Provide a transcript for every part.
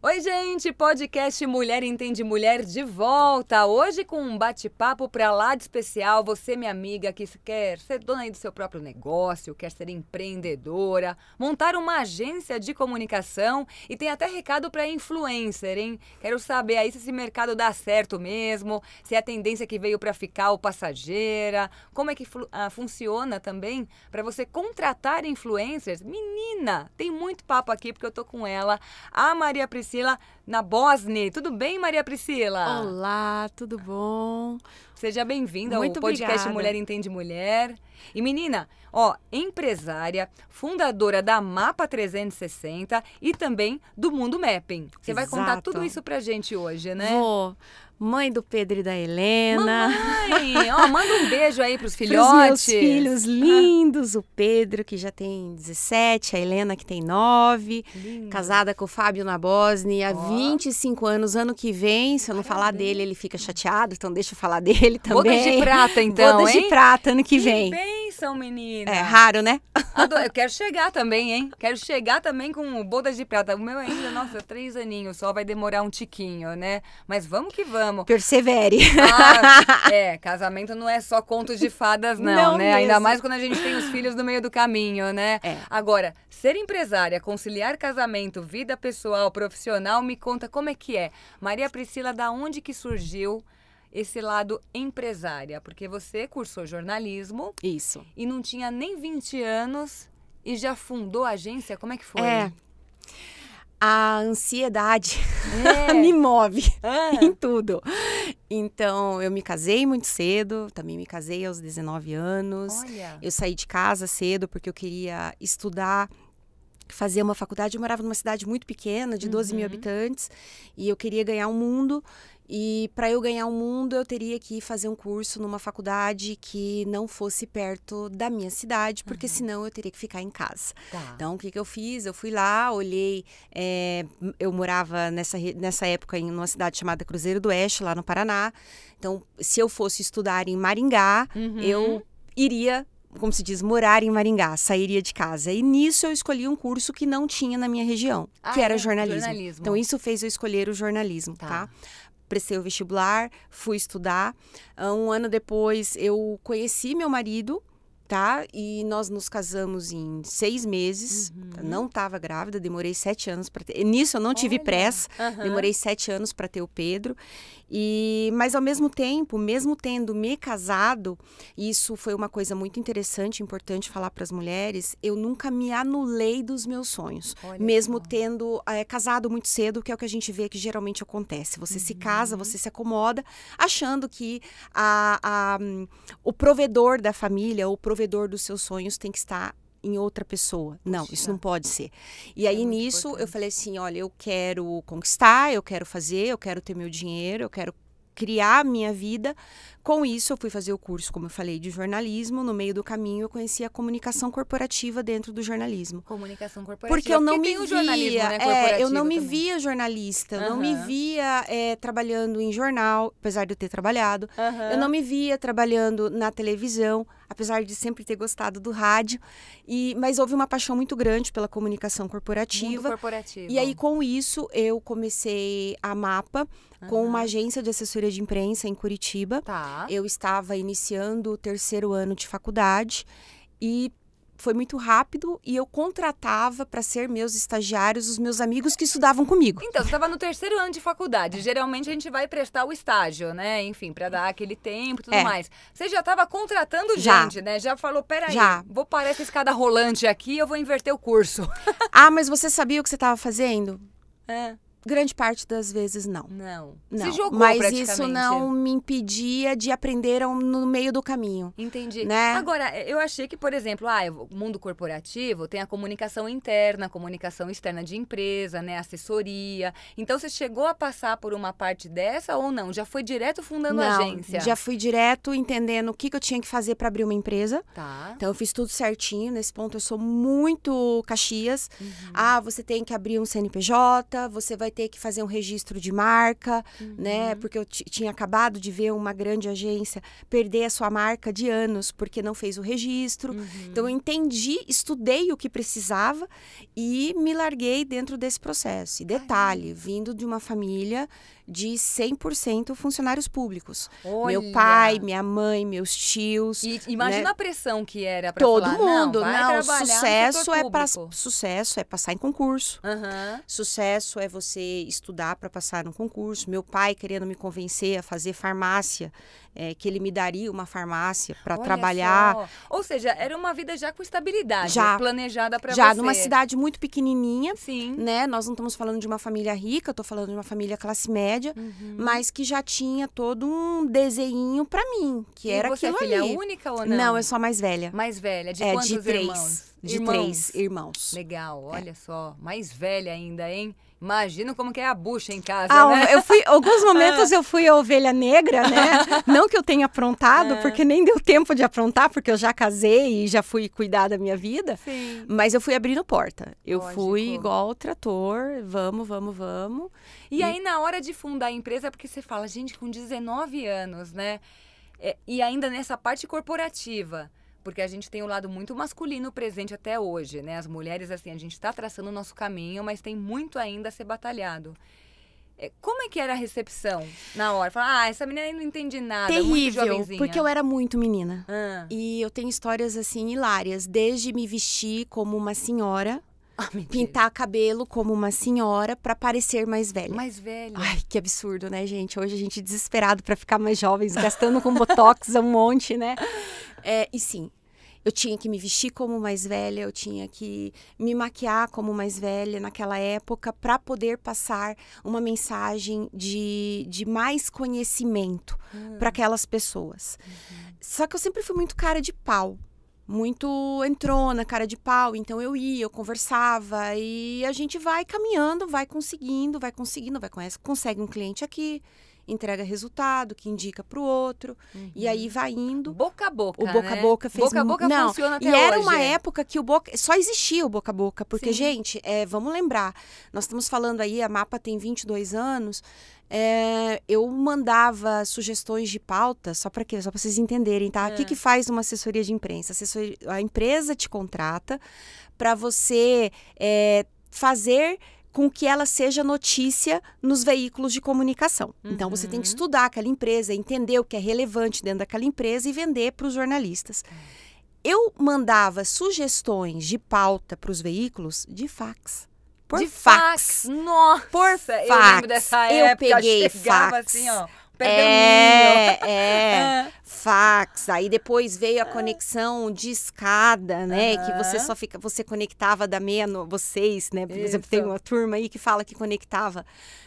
Oi, gente! Podcast Mulher Entende Mulher de volta! Hoje com um bate-papo para lá de especial. Você, minha amiga, que quer ser dona do seu próprio negócio, quer ser empreendedora, montar uma agência de comunicação e tem até recado para influencer, hein? Quero saber aí se esse mercado dá certo mesmo, se é a tendência que veio para ficar ou passageira, como é que ah, funciona também para você contratar influencers. Menina, tem muito papo aqui porque eu tô com ela, a Maria Priscila 死啦。na Bosne. Tudo bem, Maria Priscila? Olá, tudo bom? Seja bem-vinda ao obrigada. podcast Mulher Entende Mulher. E menina, ó, empresária, fundadora da Mapa 360 e também do Mundo Mapping. Você vai contar tudo isso pra gente hoje, né? Vou. Mãe do Pedro e da Helena. Mãe, ó, manda um beijo aí pros filhotes. Pros meus filhos lindos, o Pedro que já tem 17, a Helena que tem 9, Lindo. casada com o Fábio na Bósnia, a 25 anos, ano que vem. Se eu não falar dele, ele fica chateado, então deixa eu falar dele também. Bodas de prata, então. Bodas hein? de prata, ano que, que vem. Benção, menina. É raro, né? Adoro. Eu quero chegar também, hein? Quero chegar também com bodas de prata. O meu ainda, nossa, três aninhos só, vai demorar um tiquinho, né? Mas vamos que vamos. Persevere. Ah, é, casamento não é só contos de fadas, não, não né? Mesmo. Ainda mais quando a gente tem os filhos no meio do caminho, né? É. Agora, ser empresária, conciliar casamento, vida pessoal, profissional, me conta como é que é. Maria Priscila, da onde que surgiu esse lado empresária? Porque você cursou jornalismo. Isso. E não tinha nem 20 anos e já fundou a agência? Como é que foi? É. A ansiedade é. me move ah. em tudo. Então, eu me casei muito cedo, também me casei aos 19 anos. Olha. Eu saí de casa cedo porque eu queria estudar fazia uma faculdade. Eu morava numa cidade muito pequena, de 12 uhum. mil habitantes, e eu queria ganhar um mundo. E para eu ganhar o um mundo, eu teria que fazer um curso numa faculdade que não fosse perto da minha cidade, porque uhum. senão eu teria que ficar em casa. Tá. Então, o que, que eu fiz? Eu fui lá, olhei. É, eu morava nessa, nessa época em uma cidade chamada Cruzeiro do Oeste, lá no Paraná. Então, se eu fosse estudar em Maringá, uhum. eu iria como se diz, morar em Maringá, sairia de casa. E nisso eu escolhi um curso que não tinha na minha região, ah, que era é, jornalismo. jornalismo. Então isso fez eu escolher o jornalismo, tá? tá? Prestei o vestibular, fui estudar. Ah, um ano depois eu conheci meu marido, tá? E nós nos casamos em seis meses. Uhum. Não estava grávida, demorei sete anos para ter. Nisso eu não tive Olha. pressa, uhum. demorei sete anos para ter o Pedro. E, mas ao mesmo tempo, mesmo tendo me casado, isso foi uma coisa muito interessante, importante falar para as mulheres. Eu nunca me anulei dos meus sonhos, Olha mesmo tendo é, casado muito cedo, que é o que a gente vê que geralmente acontece. Você uhum. se casa, uhum. você se acomoda, achando que a, a, um, o provedor da família, o provedor dos seus sonhos, tem que estar em outra pessoa. Não, isso não pode ser. E é aí nisso importante. eu falei assim: olha, eu quero conquistar, eu quero fazer, eu quero ter meu dinheiro, eu quero criar a minha vida com isso, eu fui fazer o curso, como eu falei, de jornalismo. No meio do caminho, eu conheci a comunicação corporativa dentro do jornalismo. Comunicação corporativa. Porque eu não porque me via, né, é, eu não também. me via jornalista, uhum. não me via é, trabalhando em jornal, apesar de eu ter trabalhado. Uhum. Eu não me via trabalhando na televisão, apesar de sempre ter gostado do rádio. E mas houve uma paixão muito grande pela comunicação corporativa. corporativa. E aí com isso eu comecei a Mapa uhum. com uma agência de assessoria de imprensa em Curitiba. Tá. Eu estava iniciando o terceiro ano de faculdade e foi muito rápido e eu contratava para ser meus estagiários os meus amigos que estudavam comigo. Então, você estava no terceiro ano de faculdade. É. Geralmente a gente vai prestar o estágio, né? Enfim, para dar aquele tempo e tudo é. mais. Você já estava contratando já. gente, né? Já falou: peraí, já. vou parar essa escada rolante aqui eu vou inverter o curso. ah, mas você sabia o que você estava fazendo? É. Grande parte das vezes não. Não. não. Se jogou Mas isso não me impedia de aprender no meio do caminho. Entendi. Né? Agora, é, eu achei que, por exemplo, ah, o mundo corporativo tem a comunicação interna, a comunicação externa de empresa, né, assessoria. Então você chegou a passar por uma parte dessa ou não? Já foi direto fundando não, a agência? Já fui direto entendendo o que, eu tinha que fazer para abrir uma empresa. Tá. Então eu fiz tudo certinho. Nesse ponto eu sou muito caxias. Uhum. Ah, você tem que abrir um CNPJ, você vai vai ter que fazer um registro de marca, né? uhum. né? Porque eu tinha acabado de ver uma grande agência perder a sua marca de anos porque não fez o registro. Uhum. Então eu entendi, estudei o que precisava e me larguei dentro desse processo. E detalhe, Ai. vindo de uma família de 100% funcionários públicos. Olha. Meu pai, minha mãe, meus tios. E imagina né? a pressão que era para todo falar, mundo. Não, não sucesso é para sucesso é passar em concurso. Uhum. Sucesso é você você estudar para passar no concurso. Meu pai querendo me convencer a fazer farmácia, é, que ele me daria uma farmácia para trabalhar. Só. Ou seja, era uma vida já com estabilidade, já, planejada para você. Já numa cidade muito pequenininha, Sim. né? Nós não estamos falando de uma família rica, estou falando de uma família classe média, uhum. mas que já tinha todo um desenho para mim, que e era você aquilo é filha ali. única ou não? Não, eu sou a mais velha. Mais velha, de é, quantos de três, irmãos? De irmãos. três irmãos. Legal, é. olha é. só, mais velha ainda, hein? Imagino como que é a bucha em casa, ah, né? Eu fui, alguns momentos ah. eu fui a ovelha negra, né? Não que eu tenha aprontado, é. porque nem deu tempo de aprontar, porque eu já casei e já fui cuidar da minha vida. Sim. Mas eu fui abrindo porta. Eu Lógico. fui igual o trator, vamos, vamos, vamos. E, e aí na hora de fundar a empresa, é porque você fala, gente, com 19 anos, né? É, e ainda nessa parte corporativa porque a gente tem um lado muito masculino presente até hoje, né? As mulheres, assim, a gente está traçando o nosso caminho, mas tem muito ainda a ser batalhado. É, como é que era a recepção na hora? Falar, ah, essa menina não entende nada, Terrível, porque eu era muito menina. Ah. E eu tenho histórias, assim, hilárias. Desde me vestir como uma senhora... Ah, pintar cabelo como uma senhora para parecer mais velha. Mais velha. Ai, que absurdo, né, gente? Hoje a gente é desesperado para ficar mais jovens, gastando com botox um monte, né? É, e sim, eu tinha que me vestir como mais velha, eu tinha que me maquiar como mais velha naquela época para poder passar uma mensagem de, de mais conhecimento hum. para aquelas pessoas. Uhum. Só que eu sempre fui muito cara de pau. Muito entrona, cara de pau, então eu ia, eu conversava e a gente vai caminhando, vai conseguindo, vai conseguindo, vai conhece, consegue um cliente aqui, entrega resultado, que indica para o outro, uhum. e aí uhum. vai indo. Boca a boca. O boca né? a boca fez Boca a boca não. funciona até E era hoje. uma é. época que o boca só existia o boca a boca, porque Sim. gente, é, vamos lembrar, nós estamos falando aí, a Mapa tem 22 anos, é, eu mandava sugestões de pauta, só para que Só para vocês entenderem, tá? É. O que, é. que faz uma assessoria de imprensa? a empresa te contrata para você é, fazer com que ela seja notícia nos veículos de comunicação. Uhum. Então você tem que uhum. estudar aquela empresa, entender o que é relevante dentro daquela empresa e vender para os jornalistas. É. Eu mandava sugestões de pauta para os veículos de fax. Por de fax. fax. Nossa, por fax. Eu lembro dessa época. Eu peguei fax. Assim, ó, pergaminho. É, é. Ah fax, aí depois veio a é. conexão de escada, né? Uhum. Que você só fica, você conectava da meia no, vocês, né? Por Isso. exemplo, tem uma turma aí que fala que conectava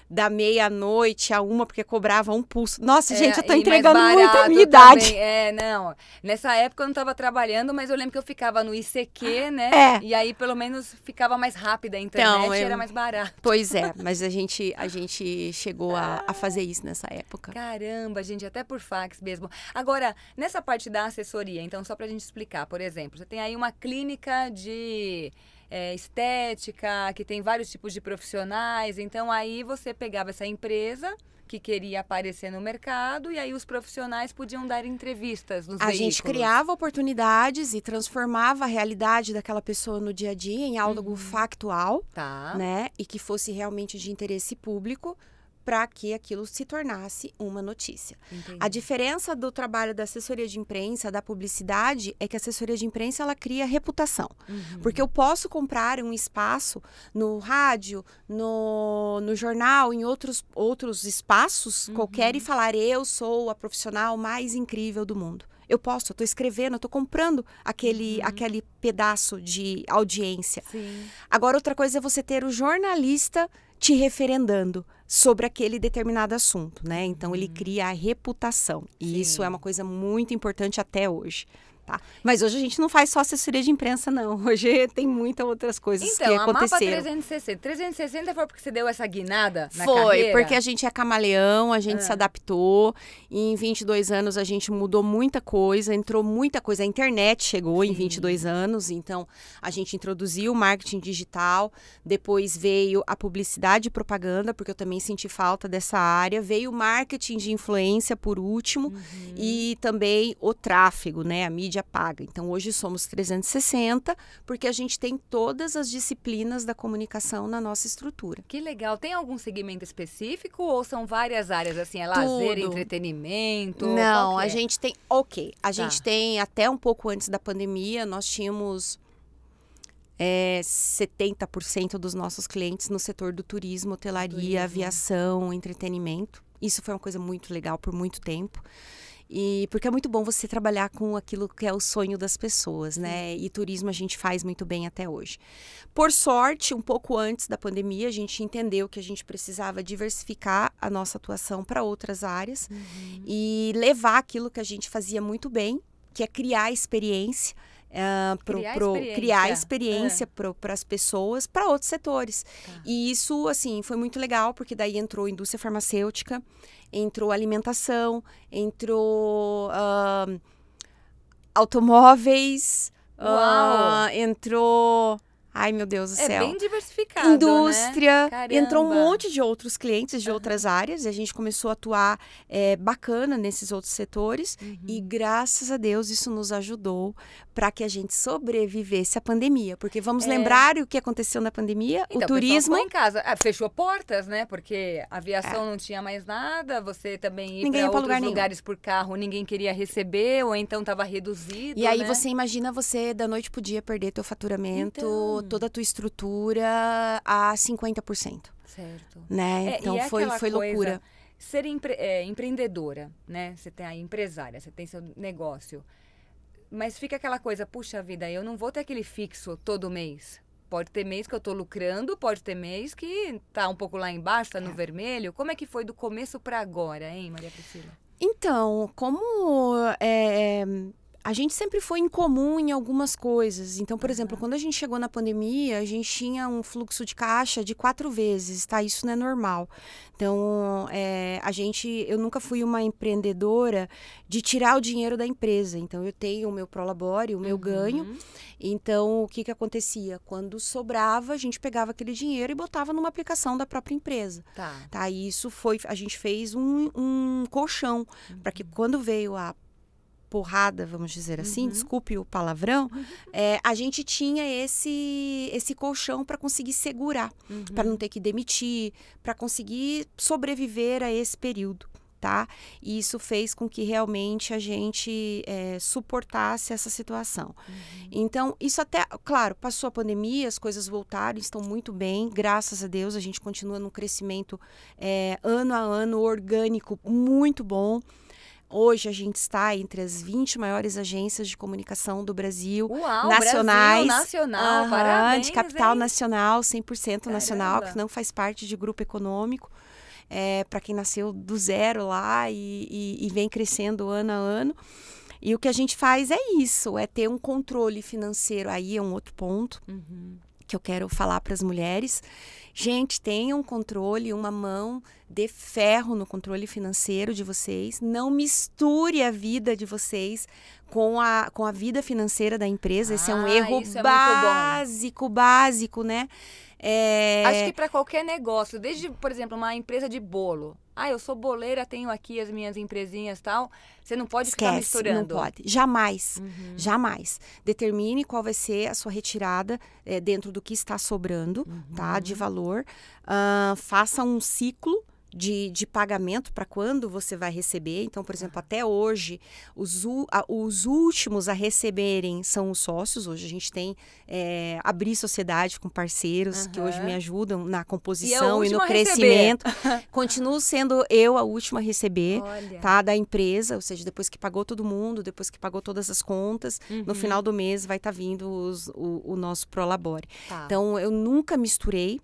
da meia-noite a uma, porque cobrava um pulso. Nossa, é, gente, eu tô entregando muito a minha idade. Também. É, não. Nessa época eu não tava trabalhando, mas eu lembro que eu ficava no ICQ, ah, né? É. E aí, pelo menos, ficava mais rápida a então, internet então, eu... era mais barato. Pois é, mas a gente, a gente chegou a, a fazer isso nessa época. Caramba, gente, até por fax mesmo. Agora, Agora, nessa parte da assessoria, então, só para a gente explicar, por exemplo, você tem aí uma clínica de é, estética, que tem vários tipos de profissionais, então aí você pegava essa empresa que queria aparecer no mercado e aí os profissionais podiam dar entrevistas nos A veículos. gente criava oportunidades e transformava a realidade daquela pessoa no dia a dia em algo uhum. factual, tá. né? E que fosse realmente de interesse público para que aquilo se tornasse uma notícia. Entendi. A diferença do trabalho da assessoria de imprensa, da publicidade, é que a assessoria de imprensa ela cria reputação. Uhum. Porque eu posso comprar um espaço no rádio, no, no jornal, em outros, outros espaços uhum. qualquer e falar: eu sou a profissional mais incrível do mundo eu posso, eu estou escrevendo, eu estou comprando aquele, uhum. aquele pedaço de audiência. Sim. Agora, outra coisa é você ter o jornalista te referendando sobre aquele determinado assunto, né? Então ele uhum. cria a reputação e Sim. isso é uma coisa muito importante até hoje. Tá? Mas hoje a gente não faz só assessoria de imprensa, não. Hoje tem muitas outras coisas então, que aconteceram. Então, a Mapa 360. 360 foi porque você deu essa guinada na Foi, carreira? porque a gente é camaleão, a gente ah. se adaptou. em 22 anos a gente mudou muita coisa, entrou muita coisa. A internet chegou Sim. em 22 anos, então a gente introduziu o marketing digital. Depois veio a publicidade e propaganda, porque eu também senti falta dessa área. Veio o marketing de influência, por último. Uhum. E também o tráfego, né? A mídia mídia paga. Então, hoje somos 360, porque a gente tem todas as disciplinas da comunicação na nossa estrutura. Que legal. Tem algum segmento específico ou são várias áreas? Assim, é Tudo. lazer, entretenimento? Não, a é? gente tem. Ok. A tá. gente tem até um pouco antes da pandemia, nós tínhamos é, 70% dos nossos clientes no setor do turismo, hotelaria, turismo. aviação, entretenimento. Isso foi uma coisa muito legal por muito tempo. E porque é muito bom você trabalhar com aquilo que é o sonho das pessoas, né? E turismo a gente faz muito bem até hoje. Por sorte, um pouco antes da pandemia, a gente entendeu que a gente precisava diversificar a nossa atuação para outras áreas uhum. e levar aquilo que a gente fazia muito bem, que é criar experiência Uh, pro, criar, pro, experiência. criar experiência é. Ah. para as pessoas, para outros setores. Tá. E isso, assim, foi muito legal, porque daí entrou indústria farmacêutica, entrou alimentação, entrou uh, automóveis, uh, entrou. Ai, meu Deus do é céu. É bem diversificado. Né? Indústria. Né? Entrou um monte de outros clientes de uhum. outras áreas. E a gente começou a atuar é, bacana nesses outros setores. Uhum. E graças a Deus isso nos ajudou para que a gente sobrevivesse à pandemia. Porque vamos é. lembrar o que aconteceu na pandemia, então, o turismo. em casa. Ah, fechou portas, né? Porque a aviação é. não tinha mais nada, você também ia para outros lugar lugares por carro, ninguém queria receber, ou então estava reduzido. E aí né? você imagina você da noite podia dia perder teu faturamento, então... toda a tua estrutura a 50%. Certo. Né? É, é então foi, foi loucura. Ser empre é, empreendedora, né? Você tem a empresária, você tem seu negócio mas fica aquela coisa, puxa vida, eu não vou ter aquele fixo todo mês. Pode ter mês que eu estou lucrando, pode ter mês que tá um pouco lá embaixo, tá é. no vermelho. Como é que foi do começo para agora, hein, Maria Priscila? Então, como é, a gente sempre foi incomum em algumas coisas. Então, por exemplo, quando a gente chegou na pandemia, a gente tinha um fluxo de caixa de quatro vezes, tá? Isso não é normal. Então, é, a gente, eu nunca fui uma empreendedora de tirar o dinheiro da empresa. Então, eu tenho o meu prolabore, o meu uhum. ganho. Então, o que que acontecia? Quando sobrava, a gente pegava aquele dinheiro e botava numa aplicação da própria empresa. Tá. tá? E isso foi, a gente fez um, um colchão uhum. para que quando veio a porrada, vamos dizer assim, uhum. desculpe o palavrão, uhum. é, a gente tinha esse esse colchão para conseguir segurar, uhum. para não ter que demitir, para conseguir sobreviver a esse período. Tá? E isso fez com que realmente a gente é, suportasse essa situação. Uhum. Então, isso até, claro, passou a pandemia, as coisas voltaram, estão muito bem, graças a Deus, a gente continua num crescimento é, ano a ano orgânico muito bom. Hoje a gente está entre as 20 maiores agências de comunicação do Brasil, Uau, nacionais. Brasil, nacional, uh -huh, parabéns, de capital hein? nacional, 100% Caramba. nacional, que não faz parte de grupo econômico. É, para quem nasceu do zero lá e, e, e vem crescendo ano a ano. E o que a gente faz é isso, é ter um controle financeiro. Aí é um outro ponto. Uhum que eu quero falar para as mulheres. Gente, tenham um controle, uma mão de ferro no controle financeiro de vocês. Não misture a vida de vocês com a, com a vida financeira da empresa. Ah, Esse é um ah, erro é básico, básico, né? É... Acho que para qualquer negócio, desde, por exemplo, uma empresa de bolo. Ah, eu sou boleira, tenho aqui as minhas empresinhas tal. Você não pode Esquece, ficar misturando. Não pode. Jamais. Uhum. Jamais. Determine qual vai ser a sua retirada é, dentro do que está sobrando, uhum. tá? De uhum. valor. Uh, faça um ciclo de, de pagamento para quando você vai receber. Então, por exemplo, até hoje, os, os últimos a receberem são os sócios. Hoje a gente tem é, abrir sociedade com parceiros uhum. que hoje me ajudam na composição e, e no crescimento. Continuo sendo eu a última a receber tá, da empresa, ou seja, depois que pagou todo mundo, depois que pagou todas as contas, uhum. no final do mês vai estar tá vindo os, o, o nosso Prolabore. Tá. Então, eu nunca misturei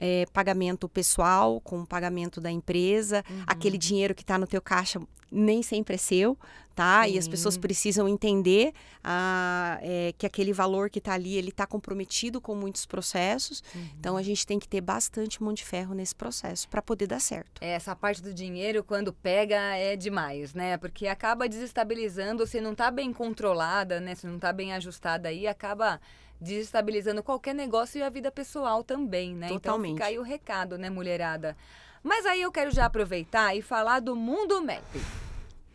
é, pagamento pessoal, com pagamento da empresa, uhum. aquele dinheiro que está no teu caixa nem sempre é seu, tá? Sim. E as pessoas precisam entender ah, é, que aquele valor que está ali, ele está comprometido com muitos processos. Uhum. Então, a gente tem que ter bastante mão de ferro nesse processo para poder dar certo. É, essa parte do dinheiro, quando pega, é demais, né? Porque acaba desestabilizando, se não está bem controlada, né? Se não está bem ajustada aí, acaba desestabilizando qualquer negócio e a vida pessoal também, né? Totalmente. Então fica aí o recado, né, mulherada? Mas aí eu quero já aproveitar e falar do mundo mapping.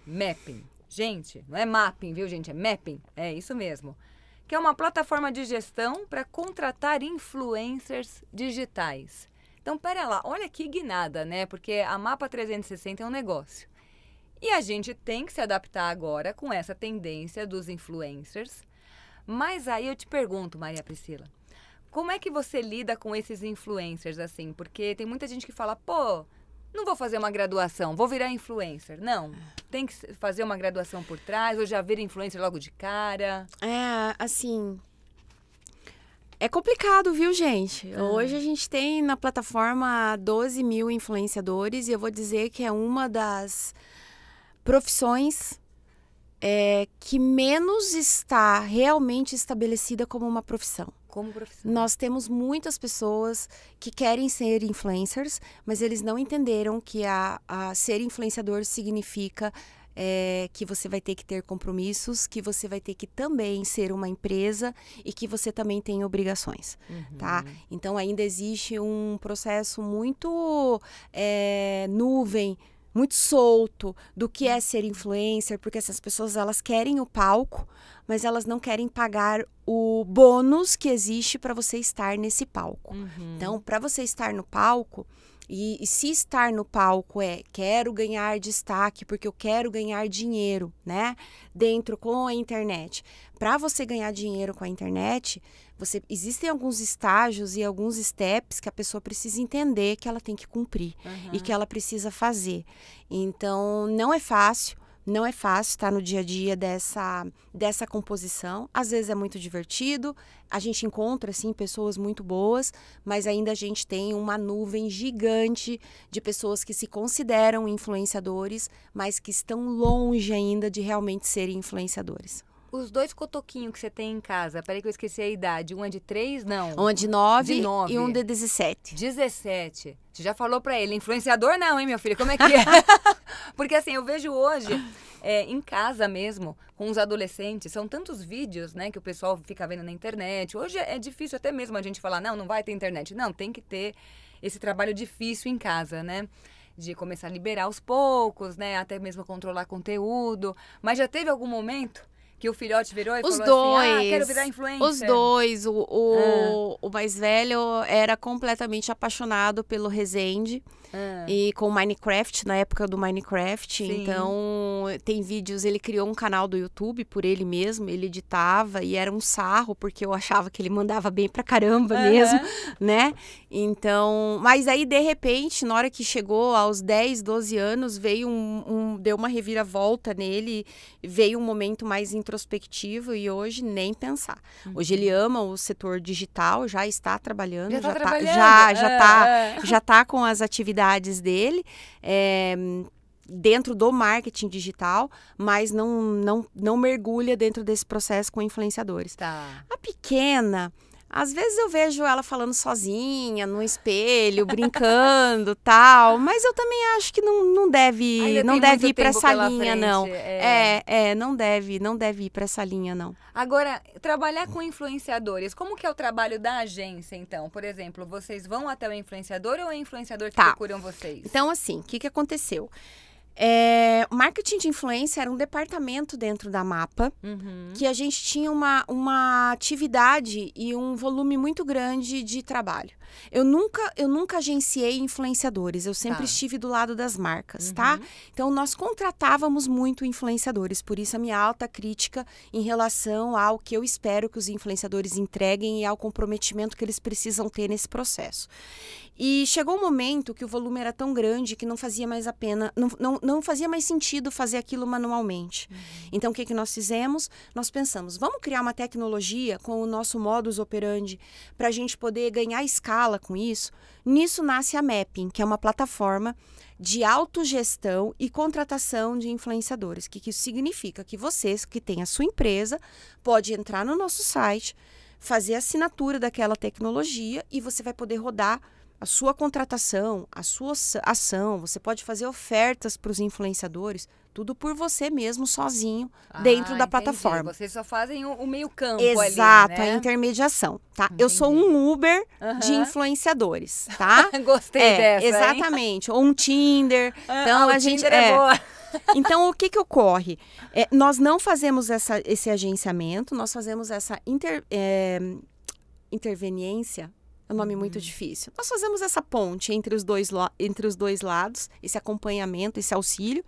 Mapping. Gente, não é mapping, viu, gente? É mapping. É isso mesmo. Que é uma plataforma de gestão para contratar influencers digitais. Então, pera lá, olha que guinada, né? Porque a Mapa 360 é um negócio. E a gente tem que se adaptar agora com essa tendência dos influencers mas aí eu te pergunto, Maria Priscila, como é que você lida com esses influencers assim? Porque tem muita gente que fala, pô, não vou fazer uma graduação, vou virar influencer. Não, tem que fazer uma graduação por trás ou já vira influencer logo de cara. É, assim, é complicado, viu, gente? Ah. Hoje a gente tem na plataforma 12 mil influenciadores e eu vou dizer que é uma das profissões é, que menos está realmente estabelecida como uma profissão. Como profissão. Nós temos muitas pessoas que querem ser influencers, mas eles não entenderam que a, a ser influenciador significa é, que você vai ter que ter compromissos, que você vai ter que também ser uma empresa e que você também tem obrigações, uhum. tá? Então ainda existe um processo muito é, nuvem muito solto do que é ser influencer, porque essas pessoas elas querem o palco, mas elas não querem pagar o bônus que existe para você estar nesse palco. Uhum. Então, para você estar no palco, e, e, se estar no palco é quero ganhar destaque porque eu quero ganhar dinheiro, né? Dentro com a internet. Para você ganhar dinheiro com a internet, você existem alguns estágios e alguns steps que a pessoa precisa entender que ela tem que cumprir uhum. e que ela precisa fazer. Então, não é fácil não é fácil estar no dia a dia dessa, dessa composição. Às vezes é muito divertido, a gente encontra assim pessoas muito boas, mas ainda a gente tem uma nuvem gigante de pessoas que se consideram influenciadores, mas que estão longe ainda de realmente serem influenciadores os dois cotoquinhos que você tem em casa, peraí que eu esqueci a idade, um é de 3, não? Um é de 9 e um de 17. 17. Você já falou para ele, influenciador não, hein, meu filho? Como é que é? Porque assim, eu vejo hoje, é, em casa mesmo, com os adolescentes, são tantos vídeos, né, que o pessoal fica vendo na internet. Hoje é difícil até mesmo a gente falar, não, não vai ter internet. Não, tem que ter esse trabalho difícil em casa, né? de começar a liberar aos poucos, né? Até mesmo controlar conteúdo. Mas já teve algum momento que o filhote virou e Os falou dois, assim, ah, quero virar influencer. Os dois. O, o, ah. o mais velho era completamente apaixonado pelo Rezende. Ah. E com Minecraft, na época do Minecraft. Sim. Então, tem vídeos. Ele criou um canal do YouTube por ele mesmo, ele editava e era um sarro, porque eu achava que ele mandava bem pra caramba uhum. mesmo, né? Então, mas aí, de repente, na hora que chegou aos 10, 12 anos, veio um. um deu uma reviravolta nele, veio um momento mais introspectivo e hoje nem pensar. Uhum. Hoje ele ama o setor digital, já está trabalhando, já, tá já tá, trabalhando. já, já, ah, tá, ah. já tá com as atividades habilidades dele. É, dentro do marketing digital, mas não, não, não mergulha dentro desse processo com influenciadores. Tá. A pequena, às vezes eu vejo ela falando sozinha, no espelho, brincando, tal, mas eu também acho que não, não deve, não deve ir para essa linha frente, não. É... é, é, não deve, não deve ir para essa linha não. Agora, trabalhar com influenciadores, como que é o trabalho da agência então? Por exemplo, vocês vão até o influenciador ou é o influenciador que tá. procuram vocês? Então assim, o que que aconteceu? É, marketing de influência era um departamento dentro da Mapa uhum. que a gente tinha uma, uma atividade e um volume muito grande de trabalho. Eu nunca eu nunca agenciei influenciadores, eu sempre tá. estive do lado das marcas, tá? uhum. tá? Então nós contratávamos muito influenciadores, por isso a minha alta crítica em relação ao que eu espero que os influenciadores entreguem e ao comprometimento que eles precisam ter nesse processo. E chegou um momento que o volume era tão grande que não fazia mais a pena, não, não, não fazia mais sentido fazer aquilo manualmente. Uhum. Então, o que, que nós fizemos? Nós pensamos, vamos criar uma tecnologia com o nosso modus operandi para a gente poder ganhar escala com isso. Nisso nasce a Mapping, que é uma plataforma de autogestão e contratação de influenciadores. O que, que isso significa? Que vocês que têm a sua empresa pode entrar no nosso site, fazer assinatura daquela tecnologia e você vai poder rodar a sua contratação, a sua ação, você pode fazer ofertas para os influenciadores, tudo por você mesmo, sozinho, ah, dentro da entendi. plataforma. Vocês só fazem o, meio-campo Exato, ali, né? a intermediação, tá? Eu sou um Uber de influenciadores, tá? Gostei é, dessa, Exatamente, hein? ou um Tinder. Ah, então, ah, a gente... Tinder é, é boa. Então, o que, que ocorre? É, nós não fazemos essa, esse agenciamento, nós fazemos essa inter, é, interveniência é um nome uhum. muito hum. difícil. Nós fazemos essa ponte entre os, dois, entre os dois lados, esse acompanhamento, esse auxílio.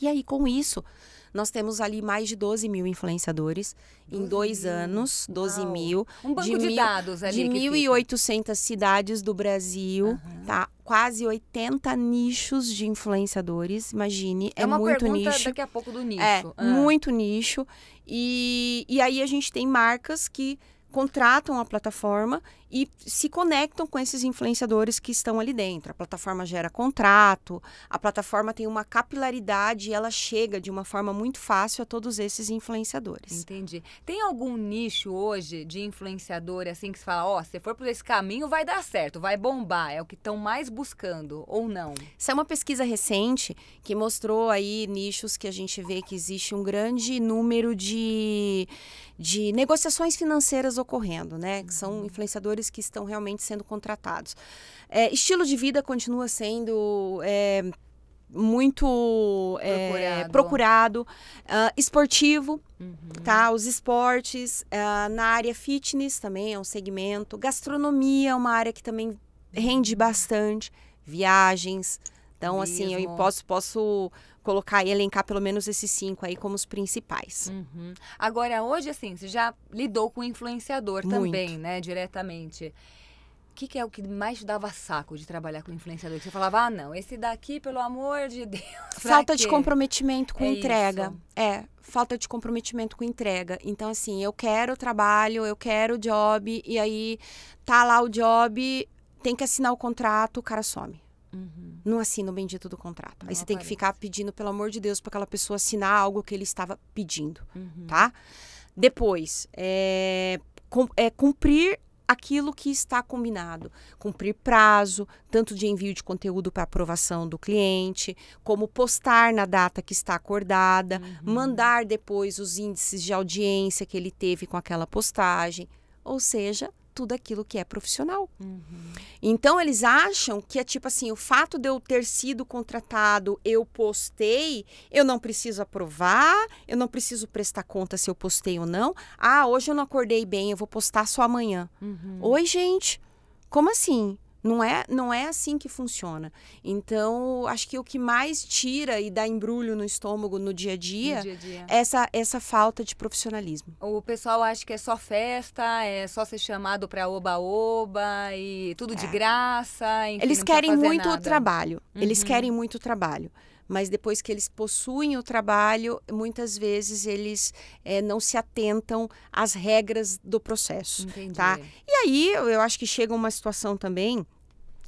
E aí, com isso, nós temos ali mais de 12 mil influenciadores 12 em dois mil. anos, 12 Uau. mil. Um banco de, de mil, dados ali. De 1.800 cidades do Brasil, uhum. tá? Quase 80 nichos de influenciadores, imagine. É, é uma muito pergunta nicho. daqui a pouco do é, nicho. É, muito nicho. E, e aí a gente tem marcas que contratam a plataforma e se conectam com esses influenciadores que estão ali dentro. A plataforma gera contrato, a plataforma tem uma capilaridade e ela chega de uma forma muito fácil a todos esses influenciadores. Entendi. Tem algum nicho hoje de influenciador assim que se fala, ó, oh, se for por esse caminho vai dar certo, vai bombar, é o que estão mais buscando ou não? Isso é uma pesquisa recente que mostrou aí nichos que a gente vê que existe um grande número de de negociações financeiras ocorrendo, né? Que são uhum. influenciadores que estão realmente sendo contratados. É, estilo de vida continua sendo é, muito é, procurado, procurado uh, esportivo, uhum. tá? Os esportes, uh, na área fitness também é um segmento, gastronomia é uma área que também rende bastante, viagens. Então, Mesmo. assim, eu posso, posso colocar e elencar pelo menos esses cinco aí como os principais. Uhum. Agora, hoje, assim, você já lidou com influenciador Muito. também, né? Diretamente. O que, que, é o que mais dava saco de trabalhar com influenciador? você falava, ah, não, esse daqui, pelo amor de Deus. Falta de comprometimento com é entrega. Isso. É, falta de comprometimento com entrega. Então, assim, eu quero trabalho, eu quero job, e aí tá lá o job, tem que assinar o contrato, o cara some. Uhum. Não assina o bendito do contrato. Não Aí você aparece. tem que ficar pedindo, pelo amor de Deus, para aquela pessoa assinar algo que ele estava pedindo, uhum. tá? Depois, é, é cumprir aquilo que está combinado, cumprir prazo, tanto de envio de conteúdo para aprovação do cliente, como postar na data que está acordada, uhum. mandar depois os índices de audiência que ele teve com aquela postagem, ou seja, tudo aquilo que é profissional. Uhum. Então eles acham que é tipo assim, o fato de eu ter sido contratado, eu postei, eu não preciso aprovar, eu não preciso prestar conta se eu postei ou não. Ah, hoje eu não acordei bem, eu vou postar só amanhã. Uhum. Oi, gente. Como assim? Não é, não é assim que funciona. Então, acho que o que mais tira e dá embrulho no estômago no dia a dia, dia, a dia. É essa, essa falta de profissionalismo. O pessoal acha que é só festa, é só ser chamado para oba-oba e tudo é. de graça. Enfim, eles querem muito nada. o trabalho. Uhum. Eles querem muito o trabalho mas depois que eles possuem o trabalho, muitas vezes eles é, não se atentam às regras do processo, tá? Entendi. tá? E aí eu acho que chega uma situação também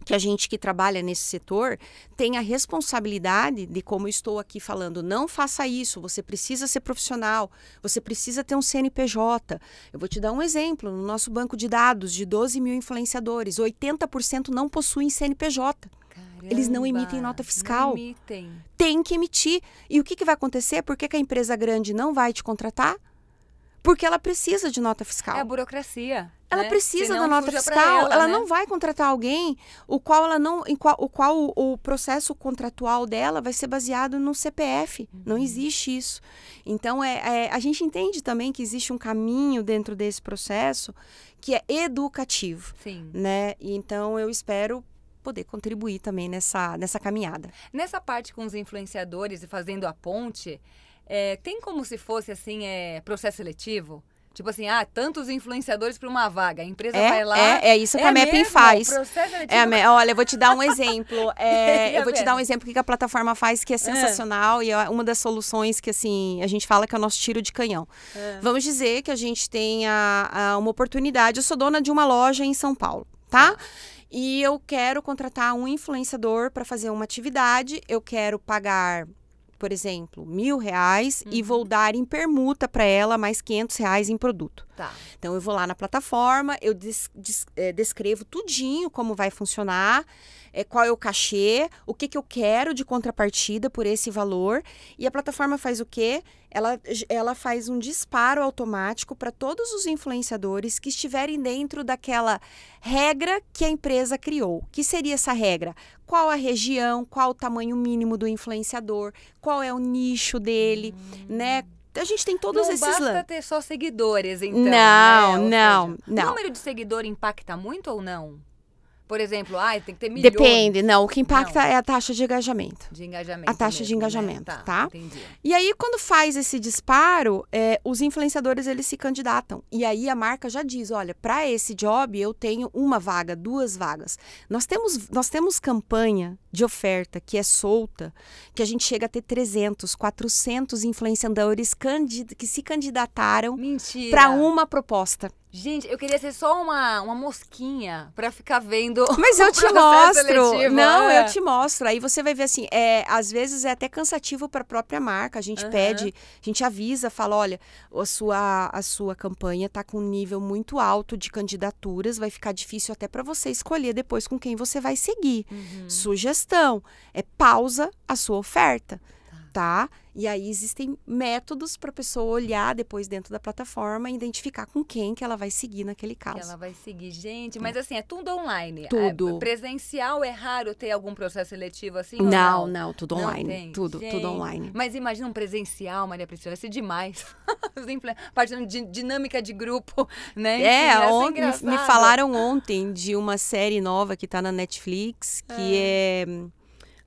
que a gente que trabalha nesse setor tem a responsabilidade de, como estou aqui falando, não faça isso, você precisa ser profissional, você precisa ter um CNPJ. Eu vou te dar um exemplo: no nosso banco de dados de 12 mil influenciadores, 80% não possuem CNPJ. Caramba, Eles não emitem nota fiscal. Não emitem. Tem que emitir. E o que, que vai acontecer? Por que, que a empresa grande não vai te contratar? Porque ela precisa de nota fiscal. É a burocracia. Ela né? precisa Senão, da nota fiscal. Ela, ela né? não vai contratar alguém o qual ela não, em qual, o qual o, o processo contratual dela vai ser baseado no CPF. Uhum. Não existe isso. Então é, é, a gente entende também que existe um caminho dentro desse processo que é educativo, Sim. né? E então eu espero poder contribuir também nessa, nessa caminhada. Nessa parte com os influenciadores e fazendo a ponte, é, tem como se fosse assim, é, processo seletivo? Tipo assim, ah, tantos influenciadores para uma vaga. A empresa é, vai lá. É, é isso que é a MEPEN faz. É, a olha, eu vou te dar um exemplo. É, eu vou te dar um exemplo que a plataforma faz que é ah. sensacional e é uma das soluções que, assim, a gente fala que é o nosso tiro de canhão. Ah. Vamos dizer que a gente tem a, a, uma oportunidade. Eu sou dona de uma loja em São Paulo, tá? tá. E eu quero contratar um influenciador para fazer uma atividade. Eu quero pagar por exemplo, mil reais uhum. e vou uhum. dar em permuta para ela mais 500 reais em produto. Tá. Então eu vou lá na plataforma, eu des, des, eh, descrevo tudinho como vai funcionar é, qual é o cachê, o que, que eu quero de contrapartida por esse valor. E a plataforma faz o quê? Ela, ela faz um disparo automático para todos os influenciadores que estiverem dentro daquela regra que a empresa criou. Que seria essa regra? Qual a região, qual o tamanho mínimo do influenciador, qual é o nicho dele, hum. né? a gente tem todos não esses... Não basta lan... ter só seguidores, então. Não, né? não, seja, não. O número de seguidor impacta muito ou não? Por exemplo, ah, tem que ter milhões. Depende, não. O que impacta não. é a taxa de engajamento. De engajamento. A taxa mesmo, de né? engajamento, né? tá, tá? Entendi. E aí, quando faz esse disparo, é, os influenciadores, eles se candidatam. E aí, a marca já diz, olha, para esse job, eu tenho uma vaga, duas vagas. Nós temos, nós temos campanha de oferta que é solta, que a gente chega a ter 300, 400 influenciadores que se candidataram para uma proposta. Gente, eu queria ser só uma, uma mosquinha para ficar vendo. Mas eu te mostro. Seletivo. Não, né? eu te mostro. Aí você vai ver assim, é, às vezes é até cansativo para a própria marca. A gente uhum. pede, a gente avisa, fala, olha, a sua a sua campanha tá com um nível muito alto de candidaturas, vai ficar difícil até para você escolher depois com quem você vai seguir. Uhum. Sugestão questão, é pausa a sua oferta. E aí existem métodos para a pessoa olhar depois dentro da plataforma e identificar com quem que ela vai seguir naquele caso. ela vai seguir, gente. Mas assim, é tudo online. É, tudo. É presencial é raro ter algum processo seletivo assim? Não, não? não, tudo online. tudo, gente. tudo online. Mas imagina um presencial, Maria Priscila, ia ser demais. Partindo de dinâmica de grupo, né? É, ontem, me falaram ontem de uma série nova que está na Netflix, que é, é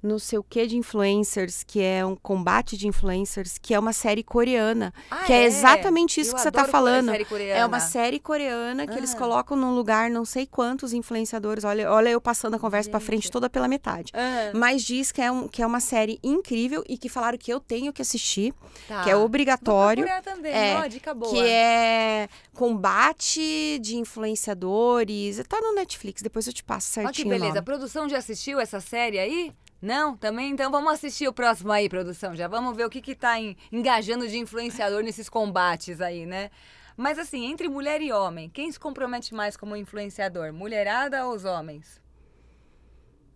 não sei o que de influencers, que é um combate de influencers, que é uma série coreana. Ah, que é, é? exatamente isso eu que você está falando. É uma série coreana que ah. eles colocam num lugar, não sei quantos influenciadores. Olha, olha eu passando a conversa para frente toda pela metade. Ah. Mas diz que é, um, que é uma série incrível e que falaram que eu tenho que assistir, tá. que é obrigatório. também, é, ó, dica boa. Que é combate de influenciadores. Tá no Netflix, depois eu te passo certinho. Olha que beleza. A produção já assistiu essa série aí? Não? Também? Então vamos assistir o próximo aí, produção. Já vamos ver o que está engajando de influenciador nesses combates aí, né? Mas assim, entre mulher e homem, quem se compromete mais como influenciador? Mulherada ou os homens?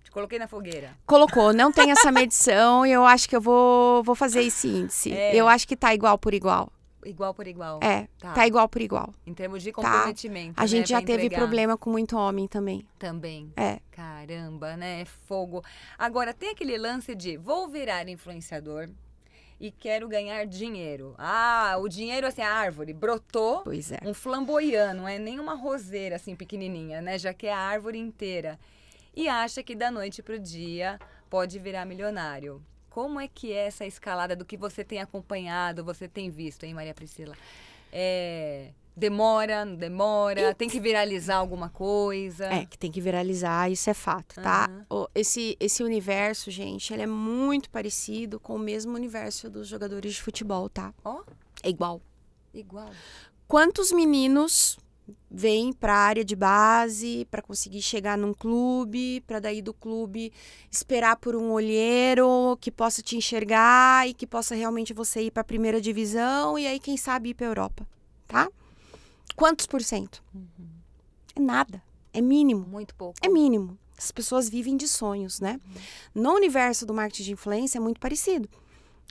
Te coloquei na fogueira. Colocou, não tem essa medição e eu acho que eu vou, vou fazer esse índice. É. Eu acho que tá igual por igual. Igual por igual. É, tá. tá, igual por igual. Em termos de tá. comprometimento. Tá. A né, gente já teve problema com muito homem também. Também. É. Caramba, né? é Fogo. Agora, tem aquele lance de vou virar influenciador e quero ganhar dinheiro. Ah, o dinheiro, assim, a árvore brotou. Pois é. Um flamboiano não é nem uma roseira, assim, pequenininha, né? Já que é a árvore inteira. E acha que da noite pro dia pode virar milionário. Como é que é essa escalada do que você tem acompanhado, você tem visto, hein, Maria Priscila? É, demora, não demora, e... tem que viralizar alguma coisa. É, que tem que viralizar, isso é fato, tá? Uhum. Esse, esse universo, gente, ele é muito parecido com o mesmo universo dos jogadores de futebol, tá? Ó. Oh. É igual. Igual. Quantos meninos vem para a área de base para conseguir chegar num clube, para daí do clube esperar por um olheiro que possa te enxergar e que possa realmente você ir para a primeira divisão e aí quem sabe ir para Europa, tá? Quantos por cento? Uhum. É nada, é mínimo. Muito pouco. É mínimo. As pessoas vivem de sonhos, né? Uhum. No universo do marketing de influência é muito parecido.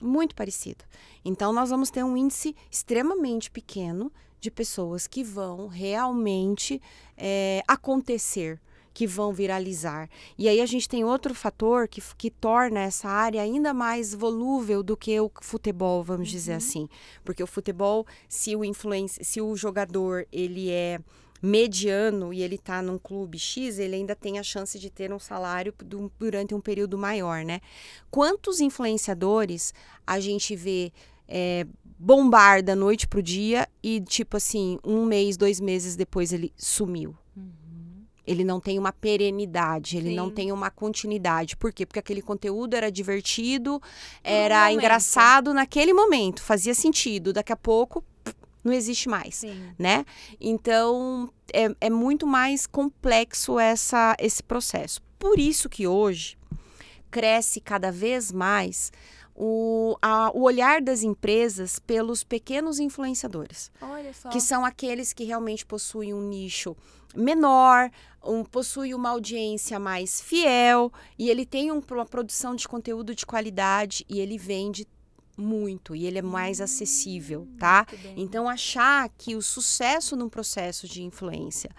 Muito parecido. Então, nós vamos ter um índice extremamente pequeno de pessoas que vão realmente é, acontecer, que vão viralizar. E aí a gente tem outro fator que, que torna essa área ainda mais volúvel do que o futebol, vamos uhum. dizer assim. Porque o futebol, se o, se o jogador ele é mediano e ele está num clube X, ele ainda tem a chance de ter um salário durante um período maior, né? Quantos influenciadores a gente vê é, bombar da noite pro dia e, tipo assim, um mês, dois meses depois ele sumiu. Uhum. Ele não tem uma perenidade, ele Sim. não tem uma continuidade. Por quê? Porque aquele conteúdo era divertido, era um engraçado naquele momento, fazia sentido. Daqui a pouco, não existe mais, Sim. né? Então é, é, muito mais complexo essa, esse processo. Por isso que hoje cresce cada vez mais o, a, o olhar das empresas pelos pequenos influenciadores. Que são aqueles que realmente possuem um nicho menor, um, possui uma audiência mais fiel e ele tem um, uma produção de conteúdo de qualidade e ele vende muito e ele é mais hum, acessível, tá? Então achar que o sucesso num processo de influência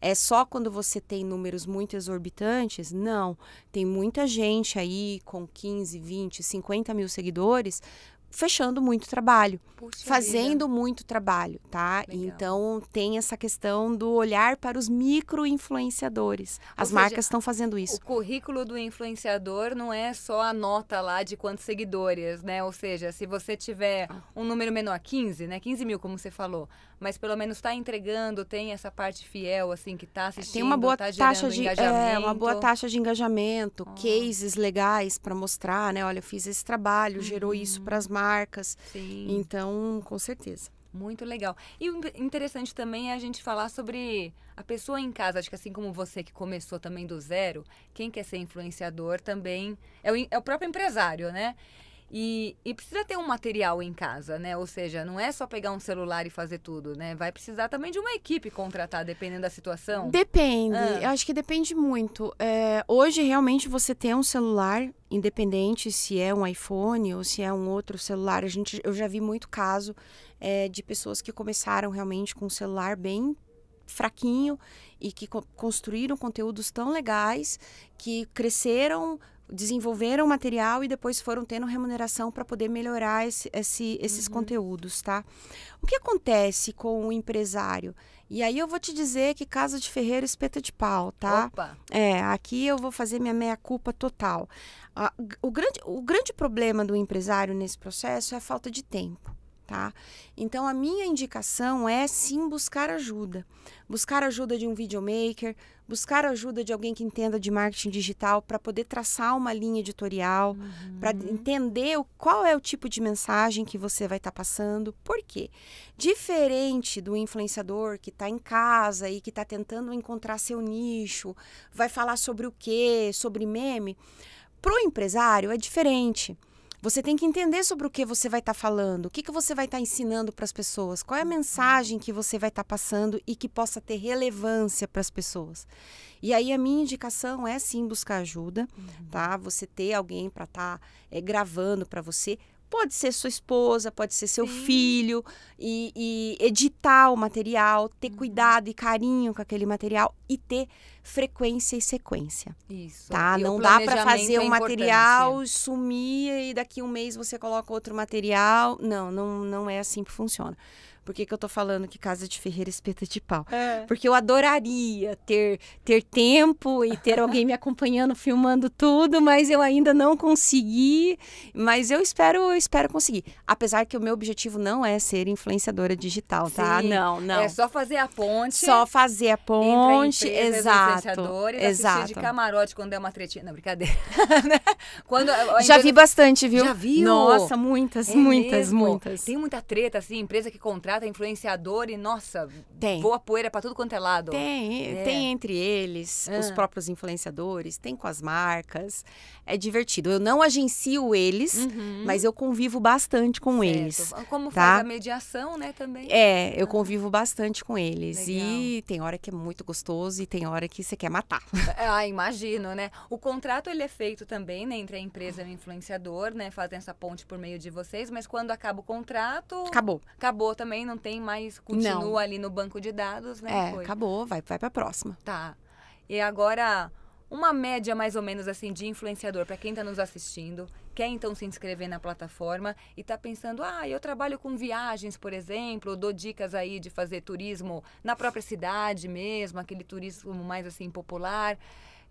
é só quando você tem números muito exorbitantes? Não. Tem muita gente aí com 15, 20, 50 mil seguidores fechando muito trabalho, Puxa fazendo vida. muito trabalho, tá? Legal. Então tem essa questão do olhar para os micro influenciadores. As seja, marcas estão fazendo isso. O currículo do influenciador não é só a nota lá de quantos seguidores, né? Ou seja, se você tiver ah. um número menor, 15, né? 15 mil, como você falou mas pelo menos está entregando, tem essa parte fiel, assim, que está assistindo. Tem uma boa tá taxa de engajamento. É, uma boa taxa de engajamento, cases legais para mostrar, né? Olha, eu fiz esse trabalho, uhum. gerou isso uhum. para as marcas. Sim. Então, com certeza. Muito legal. E interessante também é a gente falar sobre a pessoa em casa. Acho que assim como você que começou também do zero, quem quer ser influenciador também é o, é o próprio empresário, né? E, e, precisa ter um material em casa, né? Ou seja, não é só pegar um celular e fazer tudo, né? Vai precisar também de uma equipe contratar, dependendo da situação. Depende. Ah. Eu acho que depende muito. É, hoje, realmente, você ter um celular, independente se é um iPhone ou se é um outro celular. A gente, eu já vi muito caso é, de pessoas que começaram realmente com um celular bem fraquinho e que co construíram conteúdos tão legais que cresceram desenvolveram material e depois foram tendo remuneração para poder melhorar esse, esse, esses uhum. conteúdos, tá? O que acontece com o empresário? E aí eu vou te dizer que casa de ferreiro espeta de pau, tá? Opa. É, aqui eu vou fazer minha meia culpa total. o, grande, o grande problema do empresário nesse processo é a falta de tempo. Tá? Então a minha indicação é sim buscar ajuda. Buscar ajuda de um videomaker, buscar ajuda de alguém que entenda de marketing digital para poder traçar uma linha editorial, uhum. para entender qual é o tipo de mensagem que você vai estar tá passando. Por quê? Diferente do influenciador que está em casa e que está tentando encontrar seu nicho, vai falar sobre o quê? Sobre meme. Para o empresário é diferente. Você tem que entender sobre o que você vai estar tá falando, o que, que você vai estar tá ensinando para as pessoas, qual é a uhum. mensagem que você vai estar tá passando e que possa ter relevância para as pessoas. E aí a minha indicação é sim buscar ajuda, uhum. tá? Você ter alguém para tá, estar eh, é, gravando para você. Pode ser sua esposa, pode ser seu sim. filho, e, e, editar o material, ter uhum. cuidado e carinho com aquele material e ter frequência e sequência. Isso. Tá? E não dá para fazer é o material, sumir e daqui um mês você coloca outro material. Não, não, não é assim que funciona. Por que, que eu tô falando que casa de ferreira é espeta de pau? É. Porque eu adoraria ter, ter tempo e ter alguém me acompanhando, filmando tudo, mas eu ainda não consegui. Mas eu espero, eu espero conseguir. Apesar que o meu objetivo não é ser influenciadora digital, tá? Não, não. É só fazer a ponte. Só fazer a ponte, entre empresas, exato. Assim, exato. de camarote quando é uma tretinha. Não, brincadeira. Né? quando, Já vi bastante, viu? Já vi. Nossa, muitas, é muitas, mesmo. muitas. Tem muita treta, assim, empresa que contrata contrata influenciador e, nossa, tem. voa poeira para tudo quanto é lado. Tem, é. tem entre eles, ah. os próprios influenciadores, tem com as marcas. É divertido. Eu não agencio eles, uhum. mas eu convivo bastante com certo. eles. Ah, como tá? faz a mediação, né, também. É, eu ah. convivo bastante com eles. Legal. E tem hora que é muito gostoso e tem hora que você quer matar. É, ah, imagino, né? O contrato, ele é feito também, né, entre a empresa e o influenciador, né? Fazem essa ponte por meio de vocês, mas quando acaba o contrato... Acabou. Acabou também também não tem mais, continua não. ali no banco de dados, né? É, Foi. acabou, vai, vai pra próxima. Tá. E agora, uma média mais ou menos assim de influenciador para quem está nos assistindo, quer então se inscrever na plataforma e está pensando, ah, eu trabalho com viagens, por exemplo, dou dicas aí de fazer turismo na própria cidade mesmo, aquele turismo mais assim popular.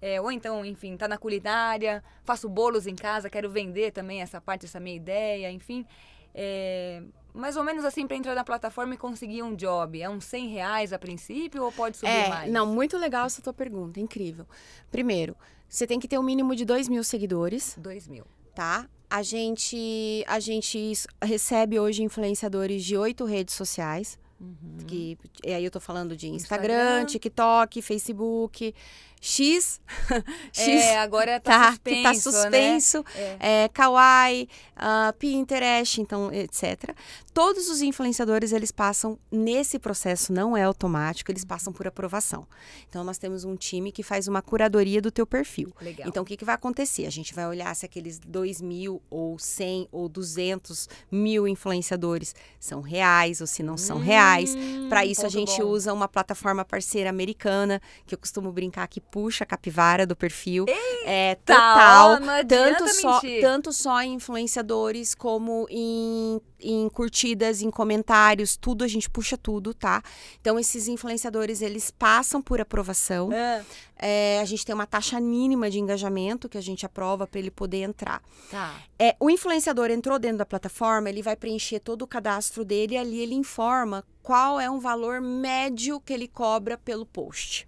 É, ou então, enfim, está na culinária, faço bolos em casa, quero vender também essa parte, essa minha ideia, enfim. É, mais ou menos assim para entrar na plataforma e conseguir um job? É uns 100 reais a princípio ou pode subir é, mais? Não, muito legal essa tua pergunta, incrível. Primeiro, você tem que ter um mínimo de 2 mil seguidores. 2 mil. Tá? A gente, a gente recebe hoje influenciadores de oito redes sociais. Uhum. Que, e aí eu tô falando de Instagram, Instagram, TikTok, Facebook, X, X é, agora tá, tá suspenso, que tá suspenso, né? é. É, Kawaii, uh, Pinterest, então, etc. Todos os influenciadores, eles passam nesse processo, não é automático, eles passam por aprovação. Então, nós temos um time que faz uma curadoria do teu perfil. Legal. Então, o que, que vai acontecer? A gente vai olhar se aqueles 2 mil ou 100 ou 200 mil influenciadores são reais ou se não são hum, reais. Para isso, a gente bom. usa uma plataforma parceira americana, que eu costumo brincar que puxa a capivara do perfil. Eita, é total. tanto, só, tanto só em influenciadores como em, em curtidas, em comentários, tudo, a gente puxa tudo, tá? Então, esses influenciadores, eles passam por aprovação. É. É, a gente tem uma taxa mínima de engajamento que a gente aprova para ele poder entrar. Tá. É, o influenciador entrou dentro da plataforma, ele vai preencher todo o cadastro dele e ali ele informa qual é um valor médio que ele cobra pelo post.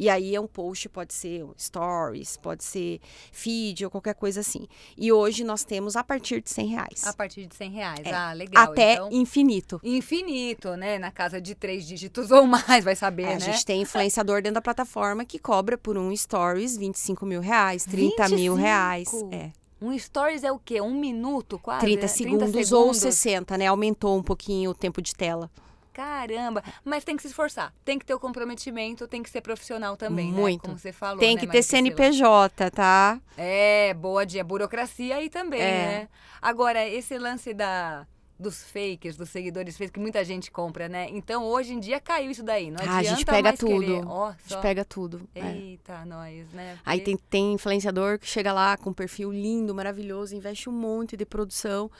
E aí é um post, pode ser stories, pode ser feed ou qualquer coisa assim. E hoje nós temos a partir de 100 reais. A partir de 100 reais, é. ah, legal. Até então, infinito. Infinito, né? Na casa de três dígitos ou mais, vai saber, é, né? A gente tem influenciador dentro da plataforma que cobra por um stories 25 mil reais, 30 25? mil reais. É. Um stories é o quê? Um minuto, quase? 30 segundos, 30 segundos ou 60, né? Aumentou um pouquinho o tempo de tela caramba. Mas tem que se esforçar, tem que ter o comprometimento, tem que ser profissional também, né, Muito. Né? Como você falou, Tem né, que ter CNPJ, tá? É, boa dia, burocracia aí também, é. né? Agora, esse lance da dos fakes, dos seguidores fakes que muita gente compra, né? Então hoje em dia caiu isso daí. Não ah, a gente pega tudo. Oh, a gente pega tudo. É. Eita, é. nós, né? Porque... Aí tem, tem influenciador que chega lá com um perfil lindo, maravilhoso, investe um monte de produção,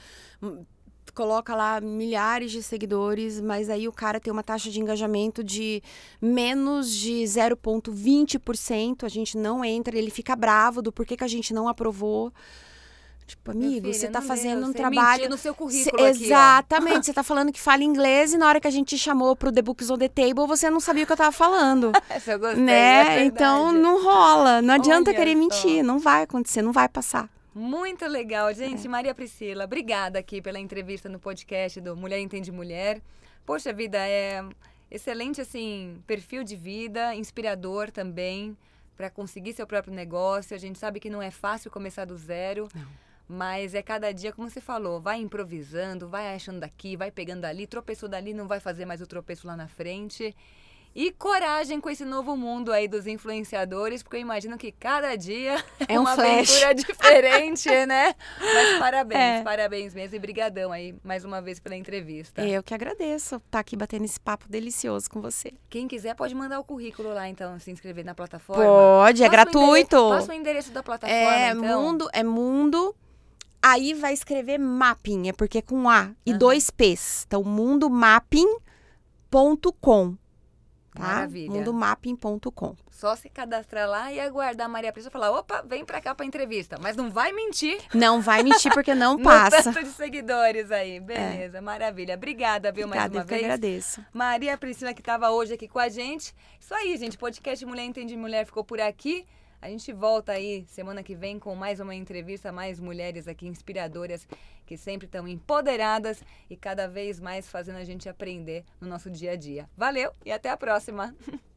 coloca lá milhares de seguidores, mas aí o cara tem uma taxa de engajamento de menos de 0,20%, a gente não entra, ele fica bravo do porquê que a gente não aprovou. Tipo, amigo, você está fazendo um trabalho. no seu currículo. Cê, aqui, exatamente. Você está falando que fala inglês e na hora que a gente te chamou para o The Books on the Table, você não sabia o que eu estava falando. Essa eu gostei, né? É então não rola. Não adianta Olha querer só. mentir. Não vai acontecer, não vai passar. Muito legal, gente. É. Maria Priscila, obrigada aqui pela entrevista no podcast do Mulher Entende Mulher. Poxa vida, é excelente assim perfil de vida, inspirador também para conseguir seu próprio negócio. A gente sabe que não é fácil começar do zero. Não. Mas é cada dia, como você falou, vai improvisando, vai achando daqui, vai pegando ali tropeçou dali, não vai fazer mais o tropeço lá na frente. E coragem com esse novo mundo aí dos influenciadores, porque eu imagino que cada dia é, uma um aventura diferente, né? Mas parabéns, é. parabéns mesmo e brigadão aí mais uma vez pela entrevista. Eu que agradeço estar tá aqui batendo esse papo delicioso com você. Quem quiser pode mandar o currículo lá então, se inscrever na plataforma. Pode, é passa gratuito. O passa o endereço da plataforma É então. mundo, é mundo Aí vai escrever mapping, é porque é com A e uhum. dois P's. Então, mundomapping.com. Tá? Maravilha. Mundomapping.com. Só se cadastrar lá e aguardar a Maria Priscila falar: opa, vem pra cá pra entrevista. Mas não vai mentir. Não vai mentir porque não passa. tanto de seguidores aí. É. Beleza, é. maravilha. Obrigada, viu, Obrigada, mais uma eu vez. Eu agradeço. Maria Priscila, que estava hoje aqui com a gente. Isso aí, gente. Podcast Mulher Entende Mulher ficou por aqui. A gente volta aí semana que vem com mais uma entrevista, mais mulheres aqui inspiradoras que sempre estão empoderadas e cada vez mais fazendo a gente aprender no nosso dia a dia. Valeu e até a próxima!